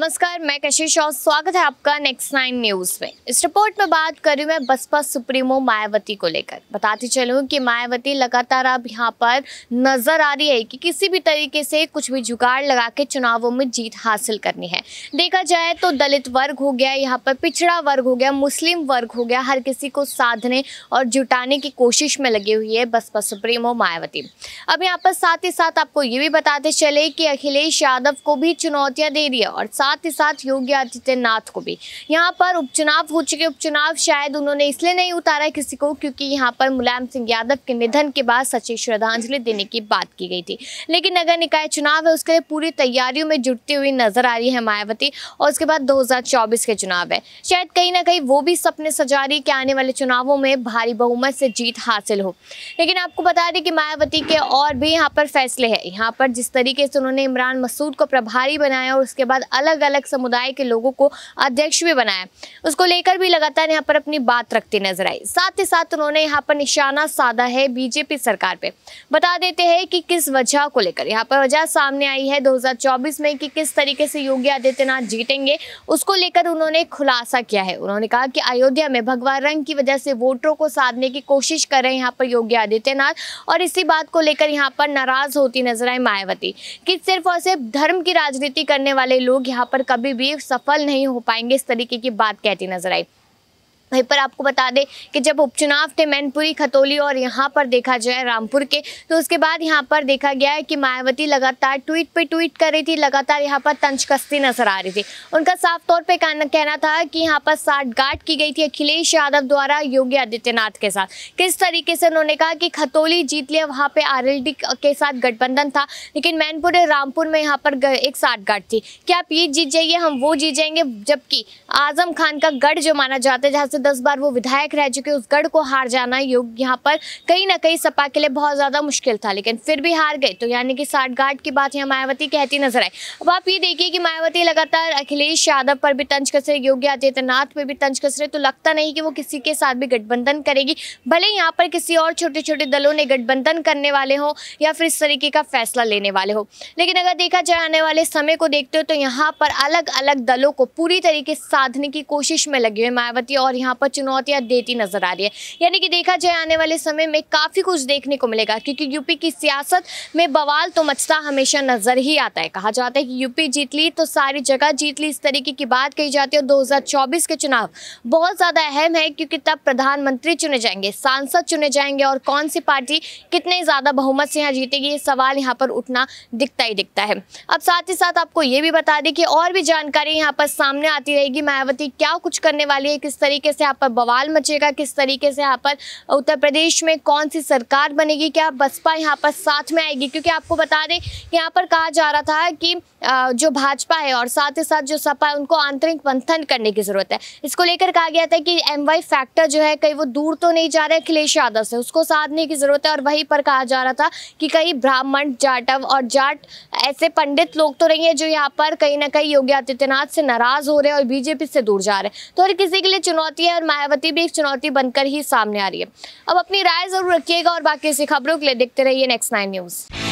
नमस्कार मैं कशिश और स्वागत है आपका नेक्स्ट नाइन न्यूज में इस रिपोर्ट में बात करी मैं बसपा सुप्रीमो मायावती को लेकर बताती चलूं कि मायावती लगातार अब यहाँ पर नजर आ रही है कि किसी भी तरीके से कुछ भी जुगाड़ लगा के चुनावों में जीत हासिल करनी है देखा जाए तो दलित वर्ग हो गया यहाँ पर पिछड़ा वर्ग हो गया मुस्लिम वर्ग हो गया हर किसी को साधने और जुटाने की कोशिश में लगी हुई है बसपा सुप्रीमो मायावती अब यहाँ पर साथ ही साथ आपको ये भी बताते चले कि अखिलेश यादव को भी चुनौतियाँ दे रही है और साथ साथ ही साथ योगी आदित्यनाथ को भी यहाँ पर उपचुनाव हो चुके उपचुनाव शायद उन्होंने इसलिए नहीं उतारा किसी को क्योंकि यहाँ पर मुलायम सिंह यादव के निधन के बाद सचिव श्रद्धांजलि देने की बात की गई थी लेकिन नगर निकाय चुनाव है उसके लिए पूरी तैयारियों में जुटती हुई नजर आ रही है मायावती और उसके बाद दो के चुनाव है शायद कहीं ना कहीं वो भी सपने सजा रही कि आने वाले चुनावों में भारी बहुमत से जीत हासिल हो लेकिन आपको बता दें कि मायावती के और भी यहाँ पर फैसले है यहाँ पर जिस तरीके से उन्होंने इमरान मसूद को प्रभारी बनाया और उसके बाद अलग अलग अलग समुदाय के लोगों को अध्यक्ष भी बनाया उसको लेकर भी लगातार यहाँ पर अपनी बात रखती नजर आई साथ ही साथ उन्होंने यहाँ पर निशाना साधा है बीजेपी सरकार पे बता देते हैं कि किस वजह को लेकर यहाँ पर वजह सामने आई है 2024 में कि किस तरीके से योगी आदित्यनाथ जीतेंगे उसको लेकर उन्होंने खुलासा किया है उन्होंने कहा कि अयोध्या में भगवान रंग की वजह से वोटरों को साधने की कोशिश कर रहे हैं यहाँ पर योगी आदित्यनाथ और इसी बात को लेकर यहाँ पर नाराज होती नजर आए मायावती कि सिर्फ और सिर्फ धर्म की राजनीति करने वाले लोग यहाँ यहाँ पर कभी भी सफल नहीं हो पाएंगे इस तरीके की बात कहती नजर आई वहीं पर आपको बता दें कि जब उपचुनाव थे मैनपुरी खतौली और यहाँ पर देखा जाए रामपुर के तो उसके बाद यहाँ पर देखा गया है कि मायावती लगातार ट्वीट पे ट्वीट कर रही थी लगातार यहाँ पर तंज कसती नजर आ रही थी उनका साफ तौर पे कहना था कि यहाँ पर साठ गाठ की गई थी अखिलेश यादव द्वारा योगी आदित्यनाथ के साथ किस तरीके से उन्होंने कहा कि खतौली जीत लिया वहाँ पर आर के साथ गठबंधन था लेकिन मैनपुर और रामपुर में यहाँ पर एक साठ गाठ थी कि आप ये जीत जाइए हम वो जीत जाएंगे जबकि आजम खान का गढ़ जो माना जाता है जहाँ से से दस बार वो विधायक रह चुके उस गढ़ को हार जाना योग यहाँ पर कहीं ना कहीं सपा के लिए बहुत ज़्यादा मुश्किल था लेकिन फिर भी हार गए तो यानी कि साठगांठ की बात यहाँ मायावती कहती नजर आई अब आप ये देखिए कि मायावती लगातार अखिलेश यादव पर भी तंज कस रहे योगी आदित्यनाथ पर भी तंज कस रहे तो लगता नहीं कि वो किसी के साथ भी गठबंधन करेगी भले यहाँ पर किसी और छोटे छोटे दलों ने गठबंधन करने वाले हों या फिर इस तरीके का फैसला लेने वाले हो लेकिन अगर देखा जाए आने वाले समय को देखते हो तो यहाँ पर अलग अलग दलों को पूरी तरीके साधने की कोशिश में लगी हुई मायावती और यहाँ यहाँ पर चुनौतियाँ देती नजर आ रही है यानी कि देखा जाए आने वाले समय में काफ़ी कुछ देखने को मिलेगा क्योंकि यूपी की सियासत में बवाल तो मचता हमेशा नज़र ही आता है कहा जाता है कि यूपी जीत ली तो सारी जगह जीत ली इस तरीके की बात कही जाती है और 2024 के चुनाव बहुत ज़्यादा अहम है क्योंकि तब प्रधानमंत्री चुने जाएंगे सांसद चुने जाएंगे और कौन सी पार्टी कितने ज़्यादा बहुमत से यहाँ जीतेगी ये सवाल यहाँ पर उठना दिखता ही दिखता है अब साथ ही साथ आपको ये भी बता दें कि और भी जानकारी यहाँ पर सामने आती रहेगी मायावती क्या कुछ करने वाली है किस तरीके से यहाँ पर बवाल मचेगा किस तरीके से यहाँ पर उत्तर प्रदेश में कौन सी सरकार बनेगी क्या बसपा यहाँ पर साथ में आएगी क्योंकि आपको बता दें कि यहाँ पर कहा जा रहा था कि जो भाजपा है और साथ ही साथ जो सपा है उनको आंतरिक मंथन करने की जरूरत है इसको लेकर कहा गया था कि एम फैक्टर जो है कहीं वो दूर तो नहीं जा रहे अखिलेश यादव से उसको साधने की जरूरत है और वहीं पर कहा जा रहा था कि कहीं ब्राह्मण जाटव और जाट ऐसे पंडित लोग तो नहीं है जो यहाँ पर कहीं ना कहीं योगी आदित्यनाथ से नाराज हो रहे हैं और बीजेपी से दूर जा रहे हैं तो हर किसी के लिए चुनौती है और मायावती भी एक चुनौती बनकर ही सामने आ रही है अब अपनी राय जरूर रखिएगा और बाकी ऐसी खबरों के लिए देखते रहिए नेक्स्ट नाइन न्यूज़